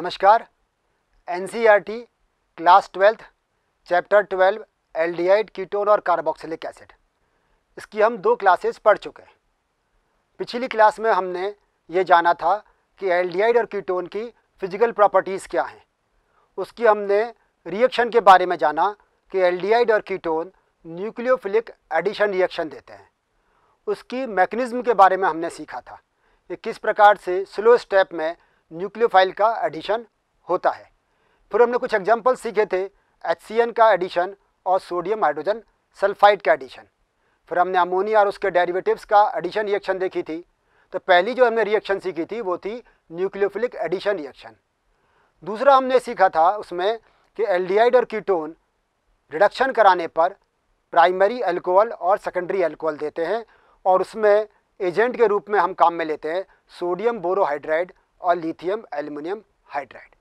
नमस्कार एन class twelfth chapter twelve aldehyde ketone और कार्बोक्सिलिक एसिड इसकी हम दो क्लासेस पढ़ चुके हैं पिछली क्लास में हमने ये जाना था कि एल्डिहाइड और कीटोन की फिजिकल प्रॉपर्टीज़ क्या हैं उसकी हमने रिएक्शन के बारे में जाना कि एल्डिहाइड और कीटोन न्यूक्लियोफिलिक एडिशन रिएक्शन देते हैं उसकी मैकेनिज़्म के बारे में हमने सीखा था कि किस प्रकार से स्लो स्टेप में न्यूक्लियोफाइल का एडिशन होता है फिर हमने कुछ एग्जाम्पल सीखे थे एच का एडिशन और सोडियम हाइड्रोजन सल्फाइड का एडिशन फिर हमने अमोनिया और उसके डेरिवेटिव्स का एडिशन रिएक्शन देखी थी तो पहली जो हमने रिएक्शन सीखी थी वो थी न्यूक्लियोफिलिक एडिशन रिएक्शन दूसरा हमने सीखा था उसमें कि एल और कीटोन रिडक्शन कराने पर प्राइमरी एल्कोहल और सेकेंडरी एल्कोहल देते हैं और उसमें एजेंट के रूप में हम काम में लेते हैं सोडियम बोरोहाइड्राइड और लिथियम एल्यूमिनियम हाइड्राइड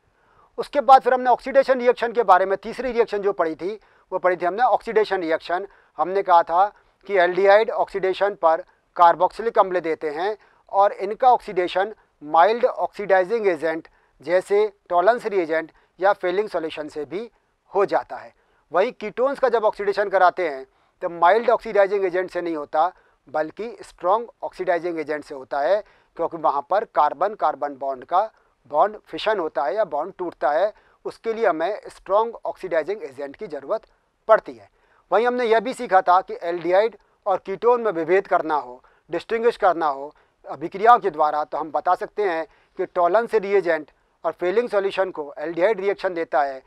उसके बाद फिर हमने ऑक्सीडेशन रिएक्शन के बारे में तीसरी रिएक्शन जो पढ़ी थी वो पढ़ी थी हमने ऑक्सीडेशन रिएक्शन हमने कहा था कि एल्डिहाइड ऑक्सीडेशन पर कार्बोक्सिलिक अम्ल देते हैं और इनका ऑक्सीडेशन माइल्ड ऑक्सीडाइजिंग एजेंट जैसे टॉलेंस रिएजेंट या फेलिंग सॉल्यूशन से भी हो जाता है वहीं कीटोन्स का जब ऑक्सीडेशन कराते हैं तो माइल्ड ऑक्सीडाइजिंग एजेंट से नहीं होता बल्कि स्ट्रॉन्ग ऑक्सीडाइजिंग एजेंट से होता है क्योंकि वहाँ पर कार्बन कार्बन बॉन्ड का बॉन्ड फिशन होता है या बॉन्ड टूटता है उसके लिए हमें स्ट्रॉन्ग ऑक्सीडाइजिंग एजेंट की ज़रूरत पड़ती है वहीं हमने यह भी सीखा था कि एल्डिहाइड और कीटोन में विभेद करना हो डिस्टिंग्विश करना हो अभिक्रियाओं के द्वारा तो हम बता सकते हैं कि टॉलेंस रिएजेंट और फेलिंग सॉल्यूशन को एल्डिहाइड रिएक्शन देता है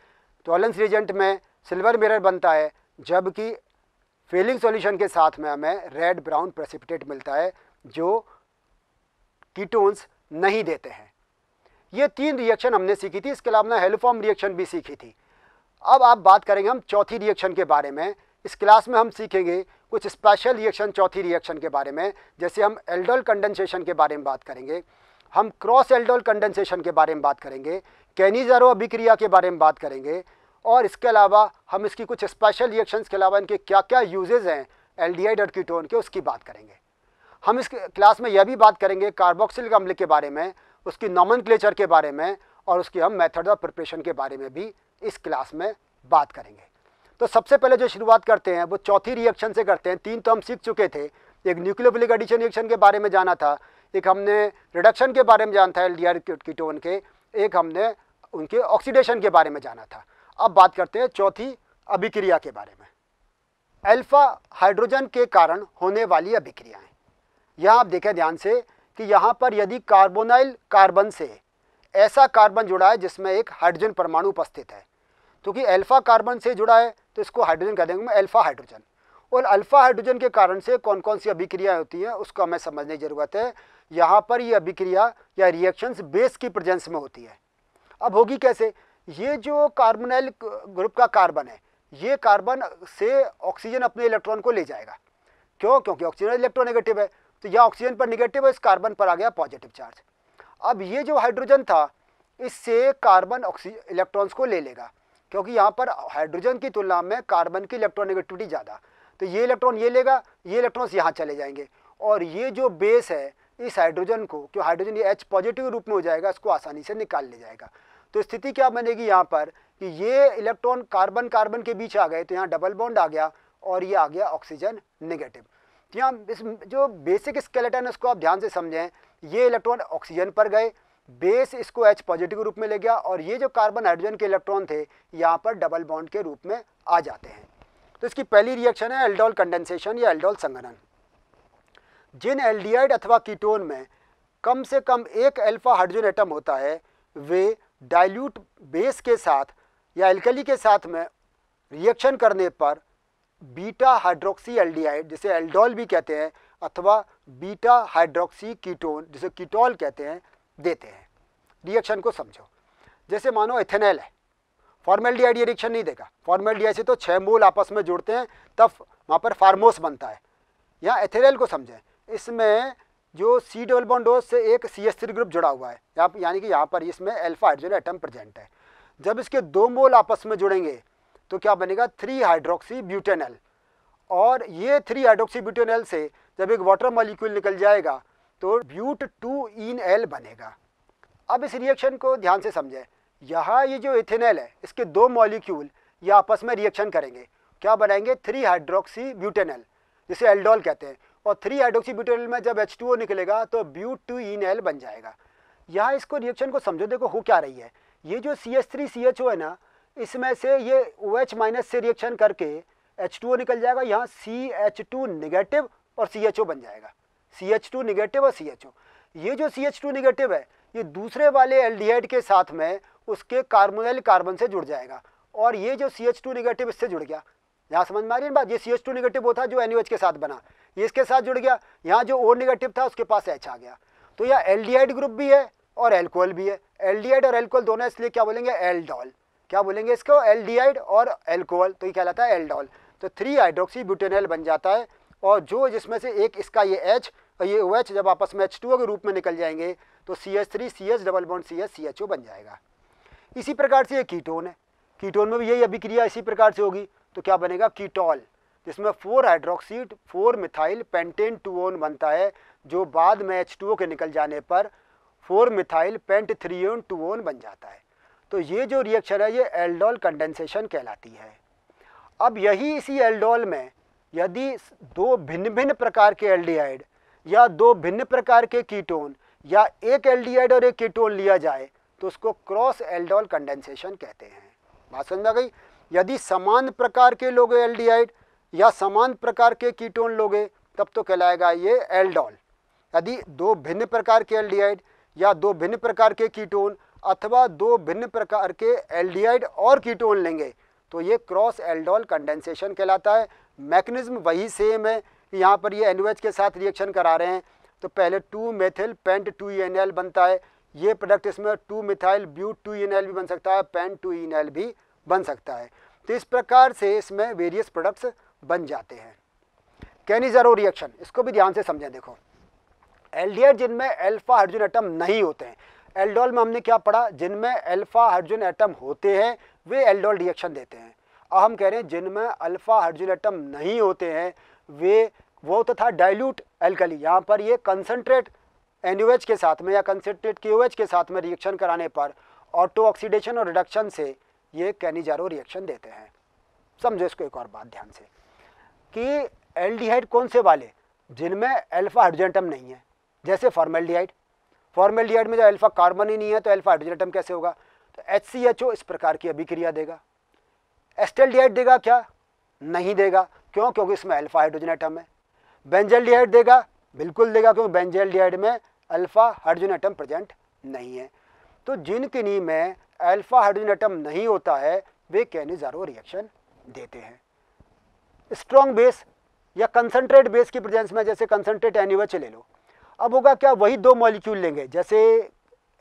टॉलेंस रिएजेंट में सिल्वर मिरर बनता है जबकि फेलिंग सॉल्यूशन के साथ में हमें रेड ब्राउन प्रेसिपिटेट मिलता है जो कीटोन्स नहीं देते हैं ये तीन रिएक्शन हमने सीखी थी इसके अलावा हेलोफॉर्म रिएक्शन भी सीखी थी अब आप बात करेंगे हम चौथी रिएक्शन के बारे में इस क्लास में हम सीखेंगे कुछ स्पेशल रिएक्शन चौथी रिएक्शन के बारे में जैसे हम एल्डोल कंडेंसेशन के बारे में बात करेंगे हम क्रॉस एल्डोल कंडेंसेशन के बारे में बात करेंगे कैनीजारो अभिक्रिया के बारे में बात करेंगे और इसके अलावा हम इसकी कुछ स्पेशल रिएक्शंस के अलावा इनके क्या क्या यूजेज़ हैं आई और कीटोन के उसकी बात करेंगे हम इस क्लास में यह भी बात करेंगे कार्बोक्सिलिक अम्ल के बारे में उसकी नॉमन के बारे में और उसकी हम मेथड ऑफ प्रिपरेशन के बारे में भी इस क्लास में बात करेंगे तो सबसे पहले जो शुरुआत करते हैं वो चौथी रिएक्शन से करते हैं तीन तो हम सीख चुके थे एक न्यूक्लियोफिलिक एडिशन रिएक्शन के बारे में जाना था एक हमने रिडक्शन के बारे में जाना था एल डी कीटोन के एक हमने उनके ऑक्सीडेशन के बारे में जाना था अब बात करते हैं चौथी अभिक्रिया के बारे में अल्फा हाइड्रोजन के कारण होने वाली अभिक्रियाएँ यह आप देखें ध्यान से कि यहाँ पर यदि कार्बोनाइल कार्बन से ऐसा कार्बन जुड़ा है जिसमें एक हाइड्रोजन परमाणु उपस्थित है क्योंकि तो अल्फ़ा कार्बन से जुड़ा है तो इसको हाइड्रोजन कह देंगे अल्फ़ा हाइड्रोजन और अल्फ़ा हाइड्रोजन के कारण से कौन कौन सी अभिक्रियाएँ होती हैं उसको हमें समझने की ज़रूरत है यहाँ पर ये अभिक्रिया या रिएक्शंस बेस की प्रजेंस में होती है अब होगी कैसे ये जो कार्बोनाइल ग्रुप का कार्बन है ये कार्बन से ऑक्सीजन अपने इलेक्ट्रॉन को ले जाएगा क्यों क्योंकि ऑक्सीजन इलेक्ट्रॉन नेगेटिव है तो यह ऑक्सीजन पर निगेटिव और इस कार्बन पर आ गया पॉजिटिव चार्ज अब ये जो हाइड्रोजन था इससे कार्बन ऑक्सी इलेक्ट्रॉन्स को ले लेगा क्योंकि यहाँ पर हाइड्रोजन की तुलना में कार्बन की इलेक्ट्रॉनिगेटिविटी ज़्यादा तो ये इलेक्ट्रॉन ये लेगा ये इलेक्ट्रॉन्स यहाँ चले जाएंगे और ये जो बेस है इस हाइड्रोजन को क्यों हाइड्रोजन ये एच पॉजिटिव रूप में हो जाएगा इसको आसानी से निकाल ले जाएगा तो स्थिति क्या बनेगी यहाँ पर कि ये इलेक्ट्रॉन कार्बन कार्बन के बीच आ गए तो यहाँ डबल बॉन्ड आ गया और ये आ गया ऑक्सीजन निगेटिव तो यहाँ इस जो बेसिक स्केलेटन है उसको आप ध्यान से समझें ये इलेक्ट्रॉन ऑक्सीजन पर गए बेस इसको एच पॉजिटिव के रूप में ले गया और ये जो कार्बन हाइड्रोजन के इलेक्ट्रॉन थे यहाँ पर डबल बॉन्ड के रूप में आ जाते हैं तो इसकी पहली रिएक्शन है एल्डोल कंडेंसेशन या एल्डोल संगनन जिन एल्डिहाइड अथवा कीटोन में कम से कम एक अल्फा हाइड्रोजन एटम होता है वे डाइल्यूट बेस के साथ या एल्कली के साथ में रिएक्शन करने पर बीटा हाइड्रोक्सी एल्डिहाइड जिसे एल्डोल भी कहते हैं अथवा बीटा हाइड्रोक्सी कीटोन जिसे कीटोल कहते हैं देते हैं रिएक्शन को समझो जैसे मानो एथेनॉल है फॉर्मेल्डिहाइड ये रिएक्शन नहीं देगा फॉर्मेल्डिहाइड से तो छह मूल आपस में जुड़ते हैं तब वहाँ पर फार्मोस बनता है यहाँ एथेनॉल को समझें इसमें जो सी डबल बॉन्डोज से एक सी एस थ्री ग्रुप जुड़ा हुआ है यहाँ यानी कि यहाँ पर इसमें एल्फा हाइड्रोजन एटम प्रेजेंट है जब इसके दो मोल आपस में जुड़ेंगे तो क्या बनेगा थ्री हाइड्रोक्सी ब्यूटेनल और ये थ्री हाइड्रोक्सी ब्यूटेनल से जब एक वाटर मॉलिक्यूल निकल जाएगा तो ब्यूट टू इन एल बनेगा अब इस रिएक्शन को ध्यान से समझें यहाँ ये जो इथेनल है इसके दो मॉलिक्यूल ये आपस में रिएक्शन करेंगे क्या बनाएंगे थ्री हाइड्रोक्सी ब्यूटेनल जिसे एल्डोल कहते हैं और थ्री हाइड्रोक्सी ब्यूटेनल में जब एच निकलेगा तो ब्यूट टू इन एल बन जाएगा यहाँ इसको रिएक्शन को समझो देखो हो क्या रही है ये जो C H three C H O है ना इसमें से ये ओ OH माइनस से रिएक्शन करके H2O निकल जाएगा यहाँ सी एच टू निगेटिव और सी एच ओ बन जाएगा सी एच टू निगेटिव और सी एच ओ ये जो सी एच टू निगेटिव है ये दूसरे वाले एल्डिहाइड के साथ में उसके कार्बोनाइल कार्बन से जुड़ जाएगा और ये जो सी एच टू निगेटिव इससे जुड़ गया यहाँ समझ में आ रही है बात ये सी एच टू निगेटिव वो था जो एन के साथ बना ये इसके साथ जुड़ गया यहाँ जो ओ निगेटिव था उसके पास एच आ गया तो यह एल्डिहाइड ग्रुप भी है और एल्कोहल भी है एल्डिहाइड और एल्कोहल दोनों इसलिए क्या बोलेंगे डॉल क्या बोलेंगे इसको एल्डिहाइड और एल्कोहल तो ये कहलाता है एल्डोल तो थ्री हाइड्रोक्सी ब्यूटेनल बन जाता है और जो जिसमें से एक इसका ये एच और ये ओ OH जब आपस में एच टू के रूप में निकल जाएंगे तो C H three C H double bond C H C H O बन जाएगा इसी प्रकार से ये कीटोन है कीटोन में भी यही अभिक्रिया इसी प्रकार से होगी तो क्या बनेगा कीटोल जिसमें four hydroxy four methyl pentane two one बनता है जो बाद में एच टू ओ के निकल जाने पर four methyl pent three one two one बन जाता है तो ये जो रिएक्शन है ये एल्डोल कंडेंसेशन कहलाती है अब यही इसी एल्डोल में यदि दो भिन्न भिन्न प्रकार के एल्डिहाइड या दो भिन्न प्रकार के कीटोन या एक एल्डिहाइड और एक कीटोन लिया जाए तो उसको क्रॉस एल्डोल कंडेंसेशन कहते हैं बात समझ में गई यदि समान प्रकार के लोगे एल्डिहाइड या समान प्रकार के कीटोन लोगे तब तो कहलाएगा ये एल्डोल यदि दो भिन्न प्रकार के एल्डिहाइड या दो भिन्न प्रकार के कीटोन अथवा दो भिन्न प्रकार के एल्डिहाइड और कीटोन लेंगे तो ये क्रॉस एल्डोल कंडेंसेशन कहलाता है मैकेनिज्म वही सेम है यहाँ पर ये एन के साथ रिएक्शन करा रहे हैं तो पहले two methyl pent two ene बनता है ये प्रोडक्ट इसमें two methyl but two ene भी बन सकता है पेंट टू इन भी बन सकता है तो इस प्रकार से इसमें वेरियस प्रोडक्ट्स बन जाते हैं कैनिजारो रिएक्शन इसको भी ध्यान से समझें देखो एल जिनमें एल्फा हाइड्रोजन एटम नहीं होते हैं एल्डोल में हमने क्या पढ़ा जिनमें अल्फा हाइड्रोजन एटम होते हैं वे एल्डोल रिएक्शन देते हैं अब हम कह रहे हैं जिनमें अल्फा हाइड्रोजन एटम नहीं होते हैं वे वो तो था डाइल्यूट एल्कली यहाँ पर ये कंसनट्रेट एन के साथ में या कंसनट्रेट के के साथ में रिएक्शन कराने पर ऑटो ऑक्सीडेशन और रिडक्शन से ये कैनिजारो रिएक्शन देते हैं समझो इसको एक और बात ध्यान से कि एल्डिहाइड कौन से वाले जिनमें अल्फा हाइड्रोजन एटम नहीं है जैसे फॉर्मेल्डिहाइड फॉर्मेलियाड में जब अल्फा कार्बन ही नहीं है तो अल्फा हाइड्रोजन एटम कैसे होगा तो एच सी एच ओ इस प्रकार की अभिक्रिया देगा एस्टेलडिहाइड देगा क्या नहीं देगा क्यों क्योंकि इसमें अल्फा हाइड्रोजन एटम है बेंजलडिहाइड देगा बिल्कुल देगा क्योंकि बेंजलडिहाइड में अल्फा हाइड्रोजन एटम प्रेजेंट नहीं है तो जिन किनी में अल्फा हाइड्रोजन आइटम नहीं होता है वे कैनिजारो रिएक्शन देते हैं स्ट्रॉन्ग बेस या कंसनट्रेट बेस की प्रेजेंस में जैसे कंसनट्रेट एनिवच ले लो अब होगा क्या वही दो मॉलिक्यूल लेंगे जैसे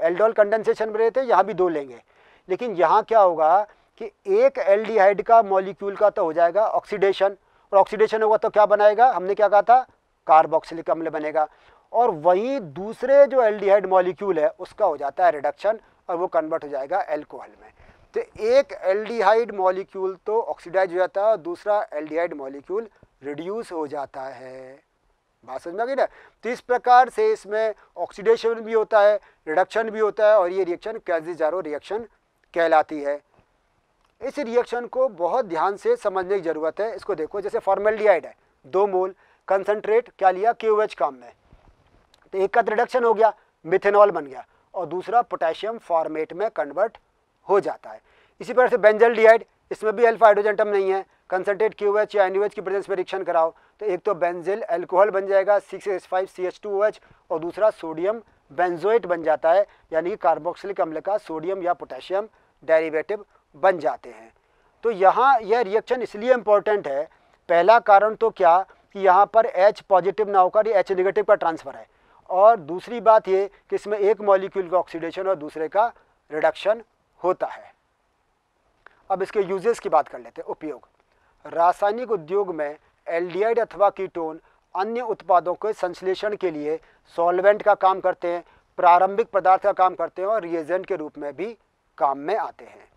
एल्डोल कंडेंसेशन में रहे थे यहाँ भी दो लेंगे लेकिन यहाँ क्या होगा कि एक एल्डिहाइड का मॉलिक्यूल का तो हो जाएगा ऑक्सीडेशन और ऑक्सीडेशन होगा तो क्या बनाएगा हमने क्या कहा था कार्बोक्सिलिक अम्ल बनेगा और वहीं दूसरे जो एल्डिहाइड मॉलिक्यूल है उसका हो जाता है रिडक्शन और वो कन्वर्ट हो जाएगा एल्कोहल में तो एक एल्डिहाइड मॉलिक्यूल तो ऑक्सीडाइज हो जाता है और दूसरा एल्डिहाइड मॉलिक्यूल रिड्यूस हो जाता है बात समझ में आ गई ना तो इस प्रकार से इसमें ऑक्सीडेशन भी होता है रिडक्शन भी होता है और ये रिएक्शन कैंसिजारो रिएक्शन कहलाती है इस रिएक्शन को बहुत ध्यान से समझने की ज़रूरत है इसको देखो जैसे फॉर्मेलियाइड है दो मोल कंसनट्रेट क्या लिया के ओ काम में तो एक का रिडक्शन तो हो गया मिथेनॉल बन गया और दूसरा पोटेशियम फॉर्मेट में कन्वर्ट हो जाता है इसी प्रकार से बेंजल डीआइड इसमें भी अल्फा हाइड्रोजेंटम नहीं है कंसनट्रेट ओ एच या एन की प्रेजेंस में रिएक्शन कराओ तो एक तो बेंजिल एल्कोहल बन जाएगा six H five C H two H और दूसरा सोडियम बेंजोइट बन जाता है यानी कि कार्बोक्सिलिक अम्ल का सोडियम या पोटेशियम डेरिवेटिव बन जाते हैं तो यहाँ यह रिएक्शन इसलिए इम्पोर्टेंट है पहला कारण तो क्या कि यहाँ पर एच पॉजिटिव ना होकर एच निगेटिव का ट्रांसफ़र है और दूसरी बात ये कि इसमें एक मॉलिक्यूल का ऑक्सीडेशन और दूसरे का रिडक्शन होता है अब इसके यूजेस की बात कर लेते हैं उपयोग रासायनिक उद्योग में एल्डिहाइड अथवा कीटोन अन्य उत्पादों के संश्लेषण के लिए सॉल्वेंट का काम करते हैं प्रारंभिक पदार्थ का काम करते हैं और रिएजेंट के रूप में भी काम में आते हैं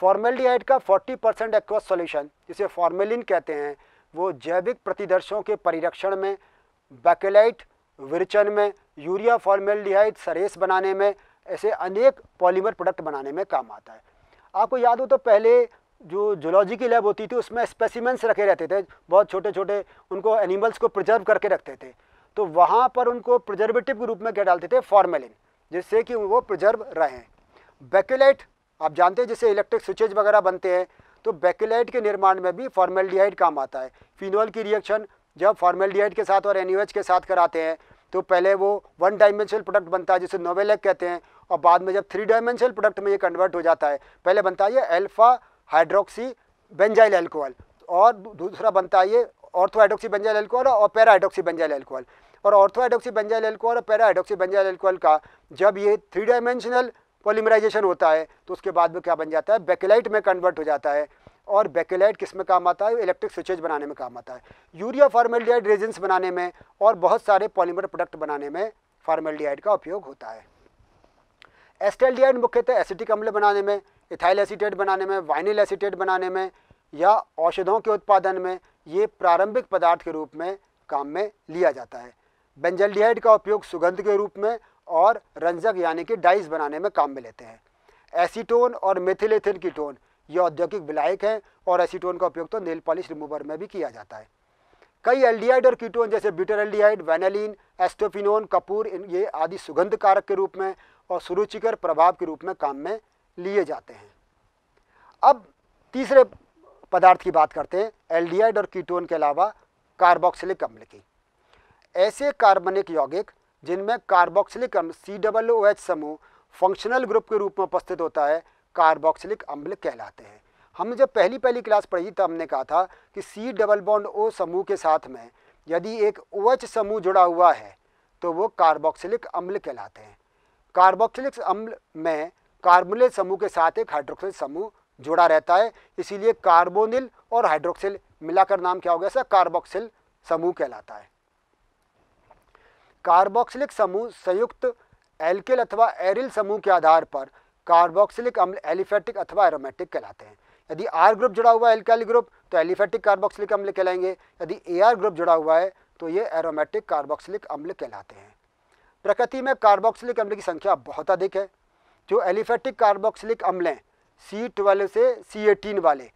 फॉर्मेल्डिहाइड का 40 परसेंट एक्वस सोल्यूशन जिसे फॉर्मेलिन कहते हैं वो जैविक प्रतिदर्शों के परिरक्षण में बैकेलाइट विरचन में यूरिया फॉर्मेल्डिहाइड सरेस बनाने में ऐसे अनेक पॉलीमर प्रोडक्ट बनाने में काम आता है आपको याद हो तो पहले जो जोलॉजी की लैब होती थी उसमें स्पेसिमेंट्स रखे रहते थे बहुत छोटे छोटे उनको एनिमल्स को प्रिजर्व करके रखते थे तो वहाँ पर उनको प्रिजर्वेटिव के रूप में क्या डालते थे फॉर्मेलिन जिससे कि वो प्रिजर्व रहें बैकेलाइट आप जानते हैं जैसे इलेक्ट्रिक स्विचेज वगैरह बनते हैं तो बैकेलाइट के निर्माण में भी फॉर्मेलडीहाइड काम आता है फिनोल की रिएक्शन जब फॉर्मेलडीहाइड के साथ और एन के साथ कराते हैं तो पहले वो वन डायमेंशनल प्रोडक्ट बनता है जिसे नोवेलेक कहते हैं और बाद में जब थ्री डायमेंशनल प्रोडक्ट में ये कन्वर्ट हो जाता है पहले बनता है ये अल्फ़ा हाइड्रोक्सी बेंजाइल एल्कोहल और दूसरा बनता है ये ऑर्थो हाइड्रोक्सी बेंजाइल एल्कोहल और पैरा हाइड्रोक्सी बेंजाइल एल्कोहल और ऑर्थो हाइड्रोक्सी बेंजाइल एल्कोहल और पैरा हाइड्रोक्सी बेंजाइल एल्कोहल का जब ये थ्री डायमेंशनल पॉलीमराइजेशन होता है तो उसके बाद में क्या बन जाता है बेकेलाइट में कन्वर्ट हो जाता है और बेकेलाइट किस में काम आता है इलेक्ट्रिक स्विचेज बनाने में काम आता है यूरिया फार्मेल्डिहाइड रेजेंस बनाने में और बहुत सारे पॉलीमर प्रोडक्ट बनाने में फार्मेल्डिहाइड का उपयोग होता है एस्टेल्डिहाइड मुख्यतः एसिटिक अम्ल बनाने में इथाइल एसीटेट बनाने में वाइनिल एसीटेट बनाने में या औषधों के उत्पादन में ये प्रारंभिक पदार्थ के रूप में काम में लिया जाता है बेंजलडिहाइड का उपयोग सुगंध के रूप में और रंजक यानी कि डाइस बनाने में काम में लेते हैं एसीटोन और मेथिलेथिन कीटोन ये औद्योगिक विलायक हैं और एसीटोन का उपयोग तो नेल पॉलिश रिमूवर में भी किया जाता है कई एल्डिहाइड और कीटोन जैसे ब्यूटर एल्डिहाइड वैनालिन एस्टोफिनोन कपूर ये आदि सुगंध कारक के रूप में और सुरुचिकर प्रभाव के रूप में काम में लिए जाते हैं अब तीसरे पदार्थ की बात करते हैं एल्डिहाइड और कीटोन के अलावा कार्बोक्सिलिक अम्ल की ऐसे कार्बनिक यौगिक जिनमें कार्बोक्सिलिक अम्ल सी डबल ओ एच समूह फंक्शनल ग्रुप के रूप में उपस्थित होता है कार्बोक्सिलिक अम्ल कहलाते हैं हमने जब पहली पहली क्लास पढ़ी तब हमने कहा था कि सी डबल बॉन्ड ओ समूह के साथ में यदि एक ओ एच समूह जुड़ा हुआ है तो वो कार्बोक्सिलिक अम्ल कहलाते हैं कार्बोक्सिलिक अम्ल में कार्बोनिल समूह के साथ एक हाइड्रोक्सिल समूह जुड़ा रहता है इसीलिए कार्बोनिल और हाइड्रोक्सिल मिलाकर नाम क्या हो गया सर कार्बोक्सिल समूह कहलाता है कार्बोक्सिलिक समूह संयुक्त एल्किल अथवा एरिल समूह के आधार पर कार्बोक्सिलिक अम्ल एलिफेटिक अथवा एरोमेटिक कहलाते हैं यदि आर ग्रुप जुड़ा हुआ है एल्काइल ग्रुप तो एलिफेटिक कार्बोक्सिलिक अम्ल कहलाएंगे यदि ए आर ग्रुप जुड़ा हुआ है तो ये एरोमेटिक कार्बोक्सिलिक अम्ल कहलाते हैं प्रकृति में कार्बोक्सिलिक अम्ल की संख्या बहुत अधिक है जो एलिफेटिक कार्बोक्सिलिक अम्ल हैं सी ट्वेल्व से सी एटीन वाले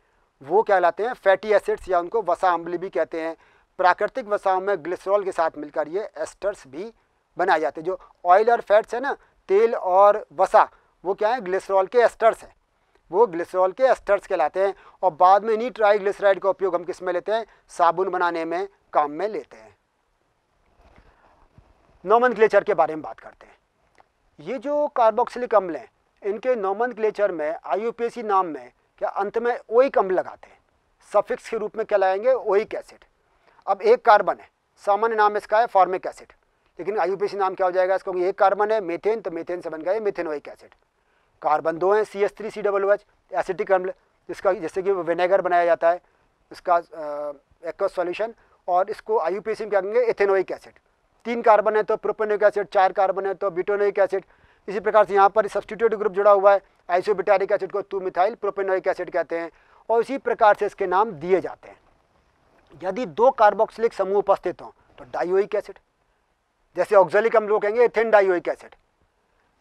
वो कहलाते हैं फैटी एसिड्स या उनको वसा अम्ल भी कहते हैं प्राकृतिक वसाओं में ग्लिसरॉल के साथ मिलकर ये एस्टर्स भी बनाए जाते हैं जो ऑयल और फैट्स हैं ना तेल और वसा वो क्या है ग्लिसरॉल के एस्टर्स हैं वो ग्लिसरॉल के एस्टर्स कहलाते हैं और बाद में इन्हीं ट्राई ग्लिसराइड का उपयोग हम किस में लेते हैं साबुन बनाने में काम में लेते हैं नोमन के बारे में बात करते हैं ये जो कार्बोक्सिलिक अम्ल हैं इनके नॉमन क्लेचर में आई नाम में क्या अंत में ओइक अम्ल लगाते हैं सफिक्स के रूप में क्या लगाएंगे ओइक एसिड अब एक कार्बन है सामान्य नाम इसका है फॉर्मिक एसिड लेकिन आई नाम क्या हो जाएगा इसको एक कार्बन है मेथेन तो मेथेन से बन गया मेथेनोइक एसिड कार्बन दो हैं C S three C double H acidic अम्ल जिसका जैसे कि विनेगर बनाया जाता है इसका एक्व सॉल्यूशन और इसको आई में क्या कहेंगे एथेनोइक एसिड तीन कार्बन है तो प्रोपेनिक एसिड चार कार्बन है तो बिटोनिक एसिड इसी प्रकार से यहाँ पर सब्सटीट्यूट ग्रुप जुड़ा हुआ है आइसोबिटारिक एसिड को टू मिथाइल प्रोपेनोइक एसिड कहते हैं और इसी प्रकार से इसके नाम दिए जाते हैं यदि दो कार्बोक्सिलिक समूह उपस्थित हों तो डाइओइक एसिड जैसे ऑक्जोलिक हम लोग कहेंगे एथेन डाइओइक एसिड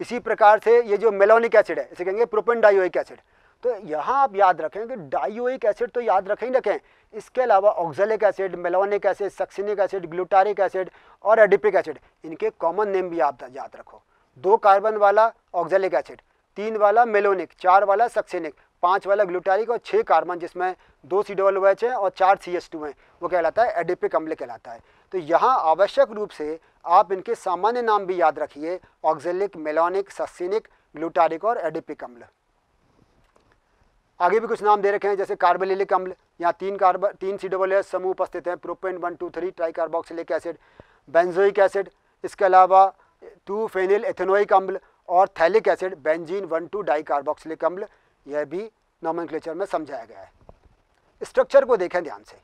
इसी प्रकार से ये जो मेलोनिक एसिड है इसे कहेंगे प्रोपेन डाइओइक एसिड तो यहाँ आप याद रखें कि डाइक एसिड तो याद रखें ही रखें इसके अलावा oxalic acid malonic acid succinic acid glutaric acid और एडिपिक एसिड इनके कॉमन नेम भी आप याद रखो दो कार्बन वाला ऑक्जेलिक एसिड तीन वाला मेलोनिक चार वाला सक्सिनिक पांच वाला ग्लूटारिक और छः कार्बन जिसमें दो सी डबल ओ एच है और चार सी एस टू हैं वो कहलाता है एडिपिक अम्ल कहलाता है तो यहाँ आवश्यक रूप से आप इनके सामान्य नाम भी याद रखिए ऑक्जेलिक मेलोनिक सक्सिनिक ग्लूटारिक और एडिपिक अम्ल आगे भी कुछ नाम दे रखे हैं जैसे कार्बेलिलिक अम्ल यहाँ तीन कार्बन तीन सी डबल एस समूह उपस्थित हैं propane one two three carboxylic acid benzoic acid इसके अलावा टू फेनिल एथेनोइक अम्ल और phthalic acid benzene one two di carboxylic अम्ल यह भी नॉमन में समझाया गया है स्ट्रक्चर को देखें ध्यान से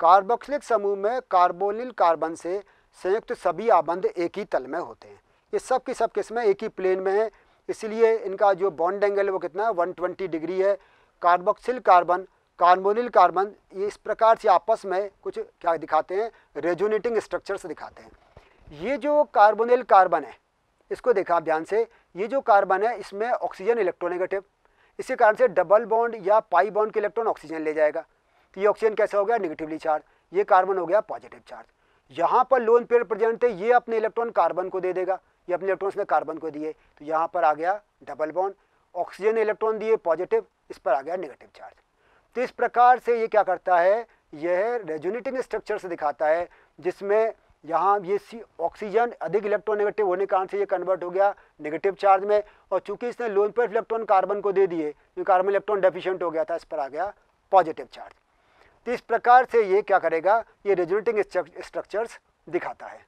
कार्बोक्सिलिक समूह में कार्बोनिल कार्बन से संयुक्त सभी आबंध एक ही तल में होते हैं ये सब की सब किस्में एक ही प्लेन में हैं इसलिए इनका जो बॉन्ड एंगल है वो कितना है ट्वेंटी डिग्री है कार्बोक्सिल कार्बन कार्बोनिल कार्बन ये इस प्रकार से आपस में कुछ क्या दिखाते हैं रेजोनेटिंग से दिखाते हैं ये जो कार्बोनिल कार्बन है इसको देखा आप ध्यान से ये जो कार्बन है इसमें ऑक्सीजन इलेक्ट्रोनेगेटिव इसी कारण से डबल बॉन्ड या पाई बॉन्ड के इलेक्ट्रॉन ऑक्सीजन ले जाएगा तो ये ऑक्सीजन कैसा हो गया निगेटिवली चार्ज ये कार्बन हो गया पॉजिटिव चार्ज यहाँ पर लोन पेयर प्रेजेंट थे ये अपने इलेक्ट्रॉन कार्बन को दे देगा ये अपने इलेक्ट्रॉन्स ने कार्बन को दिए तो यहाँ पर आ गया डबल बॉन्ड ऑक्सीजन इलेक्ट्रॉन दिए पॉजिटिव इस पर आ गया नेगेटिव चार्ज तो इस प्रकार से ये क्या करता है यह रेजोनेटिंग स्ट्रक्चर से दिखाता है जिसमें यहाँ ये सी ऑक्सीजन अधिक इलेक्ट्रॉन नेगेटिव होने के कारण से ये कन्वर्ट हो गया नेगेटिव चार्ज में और चूंकि इसने लोन पर इलेक्ट्रॉन कार्बन को दे दिए तो कार्बन इलेक्ट्रॉन डेफिशिएंट हो गया था इस पर आ गया पॉजिटिव चार्ज तो इस प्रकार से ये क्या करेगा ये रेजोनेटिंग स्ट्रक्चर्स दिखाता है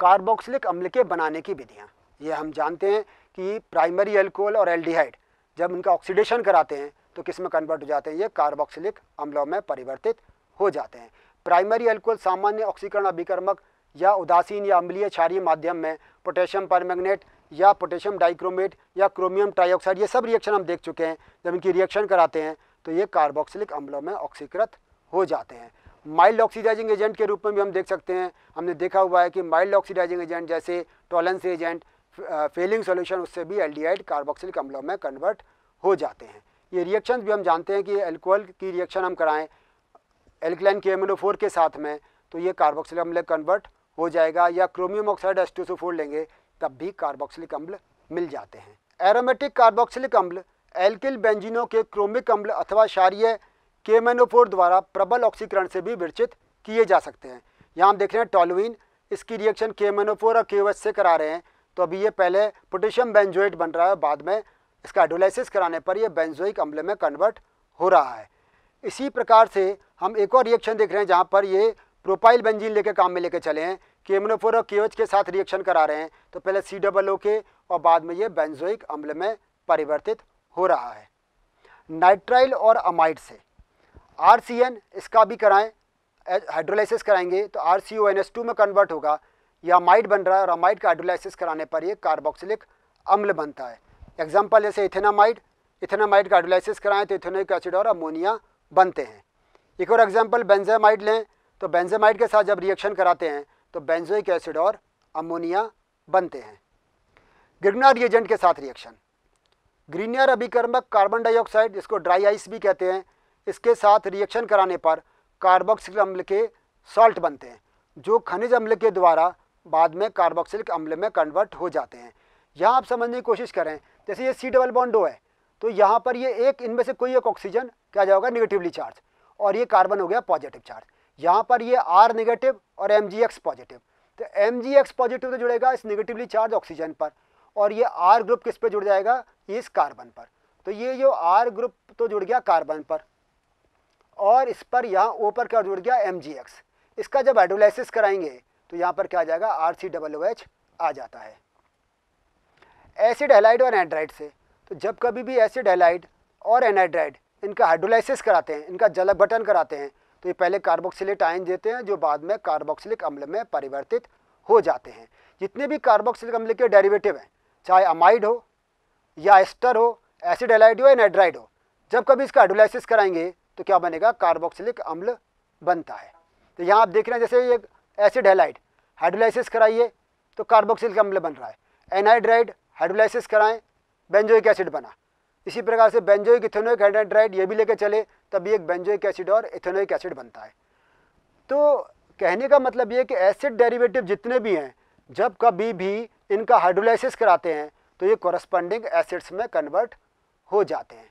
कार्बोक्सिलिक अम्ल के बनाने की विधियाँ ये हम जानते हैं कि प्राइमरी एल्कोहल और एल्डिहाइड जब उनका ऑक्सीडेशन कराते हैं तो किस में कन्वर्ट हो जाते हैं ये कार्बोक्सिलिक अम्लों में परिवर्तित हो जाते हैं प्राइमरी एल्कोहल सामान्य ऑक्सीकरण अभिकर्मक या उदासीन या अम्लीय क्षारीय माध्यम में पोटेशियम परमैग्नेट या पोटेशियम डाइक्रोमेट या क्रोमियम ट्राईऑक्साइड ये सब रिएक्शन हम देख चुके हैं जब इनकी रिएक्शन कराते हैं तो ये कार्बोक्सिलिक अम्लों में ऑक्सीकृत हो जाते हैं माइल्ड ऑक्सीडाइजिंग एजेंट के रूप में भी हम देख सकते हैं हमने देखा हुआ है कि माइल्ड ऑक्सीडाइजिंग एजेंट जैसे टॉलेंस एजेंट फेलिंग सोल्यूशन उससे भी एल्डिहाइड कार्बोक्सिलिक अम्लों में कन्वर्ट हो जाते हैं ये रिएक्शन भी हम जानते हैं कि एल्कोहल की रिएक्शन हम कराएं एल्कलाइन के एमिनो के साथ में तो ये कार्बोक्सिलिक अम्ल कन्वर्ट हो जाएगा या क्रोमियम ऑक्साइड एस्टोसोफोर लेंगे तब भी कार्बोक्सिलिक अम्ल मिल जाते हैं एरोमेटिक कार्बोक्सिलिक अम्ल एल्किल बेंजिनों के क्रोमिक अम्ल अथवा शारीय केमेनोफोर द्वारा प्रबल ऑक्सीकरण से भी विरचित किए जा सकते हैं यहाँ हम देख रहे हैं टॉलुइन इसकी रिएक्शन केमेनोफोर और के से करा रहे हैं तो अभी ये पहले पोटेशियम बेंजोइट बन रहा है बाद में इसका एडोलाइसिस कराने पर यह बेंजोइक अम्ल में कन्वर्ट हो रहा है इसी प्रकार से हम एक और रिएक्शन देख रहे हैं जहाँ पर ये प्रोपाइल बेंजीन लेके काम में लेके चले हैं केमनोफोर और केवच के साथ रिएक्शन करा रहे हैं तो पहले सी डबल ओ के और बाद में ये बेंजोइक अम्ल में परिवर्तित हो रहा है नाइट्राइल और अमाइड से आर सी एन इसका भी कराएं हाइड्रोलाइसिस कराएंगे तो R C O N S two में कन्वर्ट होगा या अमाइड बन रहा है और अमाइड का हाइड्रोलाइसिस कराने पर यह कार्बोक्सिलिक अम्ल बनता है एग्जाम्पल जैसे इथेनामाइड इथेनामाइड का हाइड्रोलाइसिस कराएं तो इथेनोइक एसिड और अमोनिया बनते हैं एक और एग्जाम्पल बेंजामाइड लें तो बेंजामाइड के साथ जब रिएक्शन कराते हैं तो बेंजोइक एसिड और अमोनिया बनते हैं ग्रिगनार रिएजेंट के साथ रिएक्शन ग्रीनियर अभिकर्मक कार्बन डाइऑक्साइड जिसको ड्राई आइस भी कहते हैं इसके साथ रिएक्शन कराने पर कार्बोक्सिल अम्ल के सॉल्ट बनते हैं जो खनिज अम्ल के द्वारा बाद में कार्बोक्सिलिक अम्ल में कन्वर्ट हो जाते हैं यहाँ आप समझने की कोशिश करें जैसे ये सी डबल बॉन्ड है तो यहाँ पर ये एक इनमें से कोई एक ऑक्सीजन क्या जाएगा निगेटिवली चार्ज और ये कार्बन हो गया पॉजिटिव चार्ज यहाँ पर ये आर निगेटिव और एम पॉजिटिव तो एम पॉजिटिव तो जुड़ेगा इस निगेटिवली चार्ज ऑक्सीजन पर और ये आर ग्रुप किस पर जुड़ जाएगा इस कार्बन पर तो ये जो आर ग्रुप तो जुड़ गया कार्बन पर और इस पर यहाँ ओ पर क्या जुड़ गया एम इसका जब हाइड्रोलाइसिस कराएंगे तो यहाँ पर क्या आ जाएगा R C double O H आ जाता है एसिड हेलाइड और एनहाइड्राइड से तो जब कभी भी एसिड हेलाइड और एनहाइड्राइड इनका हाइड्रोलाइसिस कराते हैं इनका जलक बटन कराते हैं तो ये पहले कार्बोक्सिलेट आयन देते हैं जो बाद में कार्बोक्सिलिक अम्ल में परिवर्तित हो जाते हैं जितने भी कार्बोक्सिलिक अम्ल के डेरिवेटिव हैं चाहे अमाइड हो या एस्टर हो एसिड एलाइड हो एनहाइड्राइड हो जब कभी इसका हाइड्रोलाइसिस कराएंगे तो क्या बनेगा कार्बोक्सिलिक अम्ल बनता है तो यहाँ आप देख रहे हैं जैसे ये एसिड हेलाइड हाइड्रोलाइसिस कराइए तो कार्बोक्सिलिक अम्ल बन रहा है एनहाइड्राइड हाइड्रोलाइसिस कराएं बेंजोइक एसिड बना इसी प्रकार से बेंजोइक इथेनोइक हाइड्राइड्राइड ये भी लेके चले तभी एक बेंजोइक एसिड और इथेनोइक एसिड बनता है तो कहने का मतलब ये कि एसिड डेरिवेटिव जितने भी हैं जब कभी भी इनका हाइड्रोलाइसिस कराते हैं तो ये कॉरस्पॉन्डिंग एसिड्स में कन्वर्ट हो जाते हैं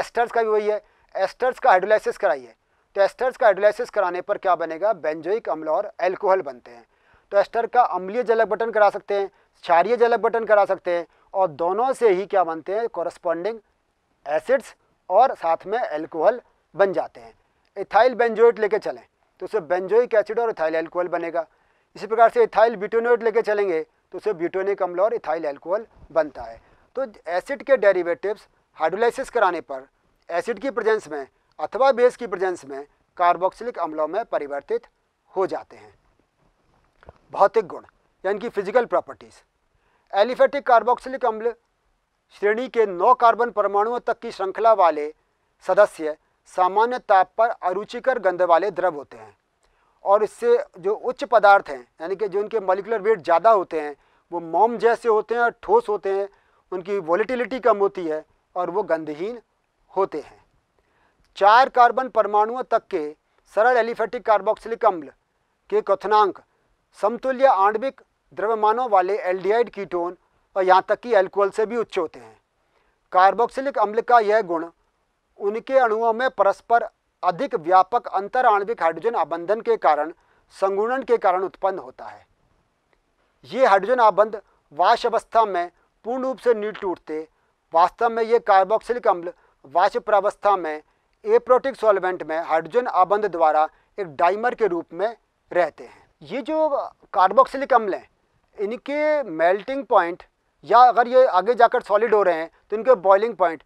एस्टर्स का भी वही है एस्टर्स का हाइड्रोलाइसिस कराइए तो एस्टर्स का हाइड्रोलाइसिस कराने पर क्या बनेगा बेंजोइक अम्ल और एल्कोहल बनते हैं तो एस्टर का अम्लीय जलक बटन करा सकते हैं क्षारीय जलक बटन करा सकते हैं और दोनों से ही क्या बनते हैं कॉरस्पॉन्डिंग एसिड्स और साथ में एल्कोहल बन जाते हैं इथाइल बेंजोइट लेके चलें तो उसे बेंजोइक एसिड और इथाइल एल्कोहल बनेगा इसी प्रकार से इथाइल ब्यूटोनोइट लेके चलेंगे तो उसे ब्यूटोनिक अम्ल और इथाइल एल्कोहल बनता है तो एसिड के डेरिवेटिव्स हाइड्रोलाइसिस कराने पर एसिड की प्रेजेंस में अथवा बेस की प्रेजेंस में कार्बोक्सिलिक अम्लों में परिवर्तित हो जाते हैं भौतिक गुण यानी कि फिजिकल प्रॉपर्टीज एलिफेटिक कार्बोक्सिलिक अम्ल श्रेणी के नौ कार्बन परमाणुओं तक की श्रृंखला वाले सदस्य सामान्य ताप पर अरुचिकर गंध वाले द्रव होते हैं और इससे जो उच्च पदार्थ हैं यानी कि जो उनके मॉलिकुलर वेट ज़्यादा होते हैं वो मोम जैसे होते हैं और ठोस होते हैं उनकी वॉलीटिलिटी कम होती है और वो गंधहीन होते हैं चार कार्बन परमाणुओं तक के सरल एलिफेटिक कार्बोक्सिलिक अम्ल के कथनांक समतुल्य आणविक द्रव्यमानों वाले एल्डिहाइड कीटोन और यहाँ तक कि एल्कोहल से भी उच्च होते हैं कार्बोक्सिलिक अम्ल का यह गुण उनके अणुओं में परस्पर अधिक व्यापक अंतर आणविक हाइड्रोजन आबंधन के कारण संगुणन के कारण उत्पन्न होता है ये हाइड्रोजन आबंध वाश अवस्था में पूर्ण रूप से नीट टूटते वास्तव में ये कार्बोक्सिलिक अम्ल वाष्प प्रावस्था में एप्रोटिक सॉल्वेंट में हाइड्रोजन आबंध द्वारा एक डाइमर के रूप में रहते हैं ये जो कार्बोक्सिलिक अम्ल हैं इनके मेल्टिंग पॉइंट या अगर ये आगे जाकर सॉलिड हो रहे हैं तो इनके बॉइलिंग पॉइंट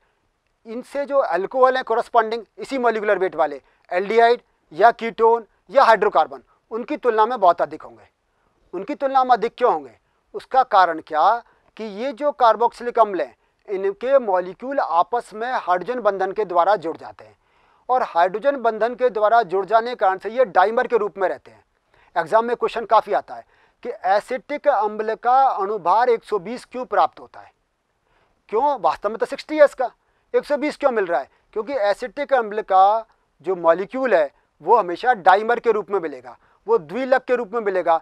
इनसे जो अल्कोहल हैं कॉरस्पॉन्डिंग इसी मोलिकुलर वेट वाले एल्डिहाइड या कीटोन या हाइड्रोकार्बन उनकी तुलना में बहुत अधिक होंगे उनकी तुलना में अधिक क्यों होंगे उसका कारण क्या कि ये जो कार्बोक्सिलिक अम्ल हैं इनके मॉलिक्यूल आपस में हाइड्रोजन बंधन के द्वारा जुड़ जाते हैं और हाइड्रोजन बंधन के द्वारा जुड़ जाने के कारण से ये डाइमर के रूप में रहते हैं एग्जाम में क्वेश्चन काफ़ी आता है कि एसिटिक अम्ल का अनुभार 120 क्यों प्राप्त होता है क्यों वास्तव में तो 60 है इसका 120 क्यों मिल रहा है क्योंकि एसिटिक अम्ल का जो मॉलिक्यूल है वो हमेशा डाइमर के रूप में मिलेगा वो द्विलक के रूप में मिलेगा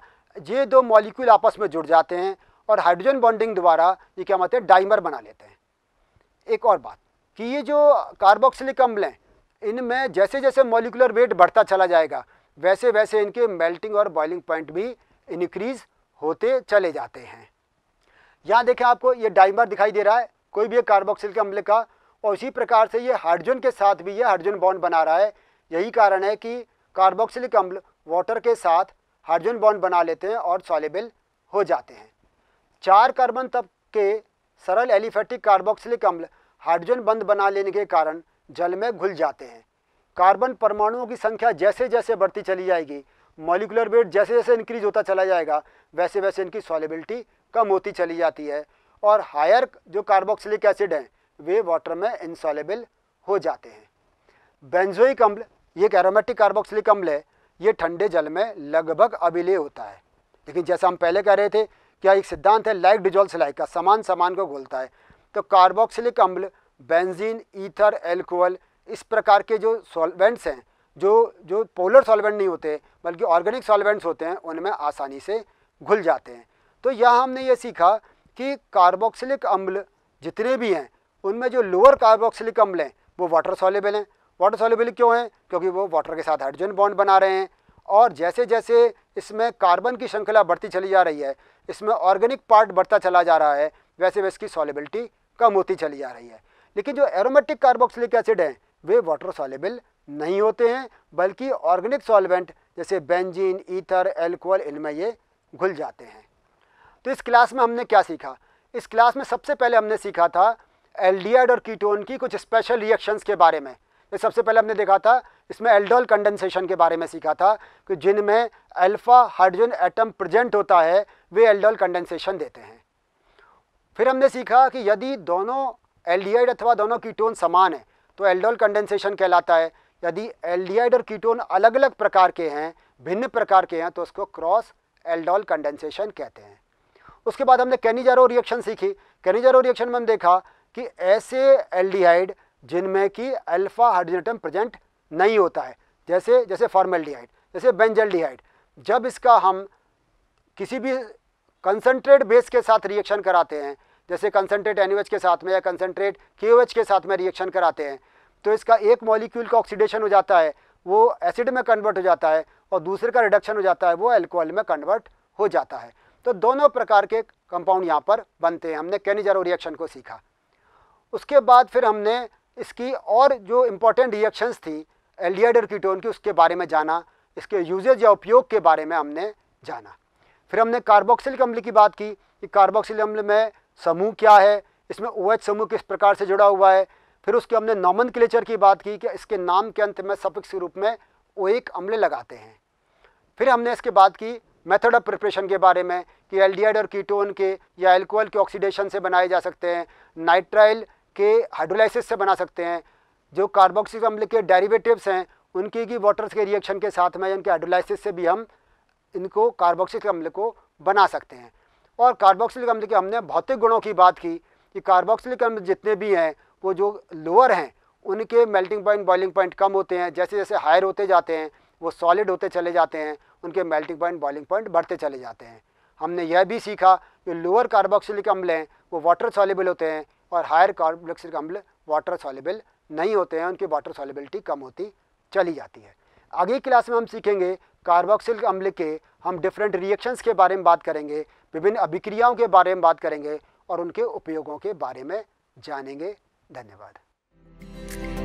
ये दो मॉलिक्यूल आपस में जुड़ जाते हैं और हाइड्रोजन बॉन्डिंग द्वारा ये क्या मत हैं डाइमर बना लेते हैं एक और बात कि ये जो कार्बोक्सिलिक अम्ल हैं इनमें जैसे जैसे मॉलिकुलर वेट बढ़ता चला जाएगा वैसे वैसे इनके मेल्टिंग और बॉइलिंग पॉइंट भी इनक्रीज़ होते चले जाते हैं यहाँ देखें आपको ये डाइमर दिखाई दे रहा है कोई भी एक कार्बोक्सिलिक अम्ल का और इसी प्रकार से ये हाइड्रोजन के साथ भी ये हाइड्रोजन बॉन्ड बना रहा है यही कारण है कि कार्बोक्सिलिक अम्ल वाटर के साथ हाइड्रोजन बॉन्ड बना लेते हैं और सॉलेबल हो जाते हैं चार कार्बन तब के सरल एलिफेटिक कार्बोक्सिलिक अम्ल हाइड्रोजन बंद बना लेने के कारण जल में घुल जाते हैं कार्बन परमाणुओं की संख्या जैसे जैसे बढ़ती चली जाएगी मॉलिकुलर वेट जैसे जैसे इंक्रीज होता चला जाएगा वैसे वैसे इनकी सॉलेबिलिटी कम होती चली जाती है और हायर जो कार्बोक्सिलिक एसिड हैं वे वाटर में इनसॉलेबल हो जाते हैं बेंजोइक अम्ल ये एक एरोमेटिक कार्बोक्सिलिक अम्ल है ये ठंडे जल में लगभग अभिलेय होता है लेकिन जैसा हम पहले कह रहे थे क्या एक सिद्धांत है लाइक डिजोल्स लाइक का समान समान को घोलता है तो कार्बोक्सिलिक अम्ल बेंजीन ईथर एल्कोहल इस प्रकार के जो सॉल्वेंट्स हैं जो जो पोलर सॉल्वेंट नहीं होते बल्कि ऑर्गेनिक सॉल्वेंट्स होते हैं उनमें आसानी से घुल जाते हैं तो यह हमने ये सीखा कि कार्बोक्सिलिक अम्ल जितने भी हैं उनमें जो लोअर कार्बोक्सिलिक अम्ल हैं वो वाटर सॉलेबल हैं वाटर सॉलेबल क्यों हैं क्योंकि वो वाटर के साथ हाइड्रोजन बॉन्ड बना रहे हैं और जैसे जैसे इसमें कार्बन की श्रृंखला बढ़ती चली जा रही है इसमें ऑर्गेनिक पार्ट बढ़ता चला जा रहा है वैसे वैसे इसकी सॉलेबिलिटी कम होती चली जा रही है लेकिन जो एरोमेटिक कार्बोक्सिलिक एसिड हैं वे वाटर सॉलेबल नहीं होते हैं बल्कि ऑर्गेनिक सॉल्वेंट जैसे बेंजीन ईथर एल्कोहल इनमें ये घुल जाते हैं तो इस क्लास में हमने क्या सीखा इस क्लास में सबसे पहले हमने सीखा था एल्डिहाइड और कीटोन की कुछ स्पेशल रिएक्शंस के बारे में सबसे पहले हमने देखा था इसमें एल्डोल कंडेंसेशन के बारे में सीखा था कि जिनमें अल्फ़ा हाइड्रोजन एटम प्रेजेंट होता है वे एल्डोल कंडेंसेशन देते हैं फिर हमने सीखा कि यदि दोनों एल्डिहाइड अथवा दोनों कीटोन समान है तो एल्डोल कंडेंसेशन कहलाता है यदि एल्डिहाइड और कीटोन अलग अलग प्रकार के हैं भिन्न प्रकार के हैं तो उसको क्रॉस एल्डोल कंडेंसेशन कहते हैं उसके बाद हमने कैनिजारो रिएक्शन सीखी कैनिजारो रिएक्शन में हम देखा कि ऐसे एल्डिहाइड जिनमें कि अल्फ़ा हाइड्रोजन एटम प्रेजेंट नहीं होता है जैसे जैसे फॉर्मेल्डिहाइड जैसे बेंजल्डिहाइड जब इसका हम किसी भी कंसनट्रेट बेस के साथ रिएक्शन कराते हैं जैसे कंसनट्रेट एन के साथ में या कंसनट्रेट के के साथ में रिएक्शन कराते हैं तो इसका एक मॉलिक्यूल का ऑक्सीडेशन हो जाता है वो एसिड में कन्वर्ट हो जाता है और दूसरे का रिडक्शन हो जाता है वो एल्कोहल में कन्वर्ट हो जाता है तो दोनों प्रकार के कंपाउंड यहाँ पर बनते हैं हमने कैनिजारो रिएक्शन को सीखा उसके बाद फिर हमने इसकी और जो इम्पोर्टेंट रिएक्शंस थी और कीटोन की उसके बारे में जाना इसके यूजेज या उपयोग के बारे में हमने जाना फिर हमने कार्बोक्सिलिक अम्ल की बात की कि कार्बोक्सिलिक अम्ल में समूह क्या है इसमें ओ OH समूह किस प्रकार से जुड़ा हुआ है फिर उसके हमने नॉमन क्लेचर की बात की कि इसके नाम के अंत में सफिक्स रूप में ओ एक अम्ल लगाते हैं फिर हमने इसके बाद की मेथड ऑफ प्रिपरेशन के बारे में कि एल्डिहाइड और कीटोन के या एल्कोहल के ऑक्सीडेशन से बनाए जा सकते हैं नाइट्राइल के हाइड्रोलाइसिस से बना सकते हैं जो कार्बोक्सिक अम्ल के डेरिवेटिव्स हैं उनकी की वाटर्स के रिएक्शन के साथ में इनके एडोलाइसिस से भी हम इनको कार्बोक्सिक अम्ल को बना सकते हैं और कार्बोक्सिलिक अम्ल के हमने भौतिक गुणों की बात की कि कार्बोक्सिलिक अम्ल जितने भी हैं वो जो लोअर हैं उनके मेल्टिंग पॉइंट बॉइलिंग पॉइंट कम होते हैं जैसे जैसे हायर होते जाते हैं वो सॉलिड होते चले जाते हैं उनके मेल्टिंग पॉइंट बॉइलिंग पॉइंट बढ़ते चले जाते हैं हमने यह भी सीखा जो लोअर कार्बोक्सिलिक अम्ल हैं वो वाटर सॉलेबल होते हैं और हायर कार्बोक्सिलिक अम्ल वाटर सॉलेबल नहीं होते हैं उनकी वाटर सॉलिबिलिटी कम होती चली जाती है आगे क्लास में हम सीखेंगे कार्बोक्सिल अम्ल के हम डिफरेंट रिएक्शंस के बारे में बात करेंगे विभिन्न अभिक्रियाओं के बारे में बात करेंगे और उनके उपयोगों के बारे में जानेंगे धन्यवाद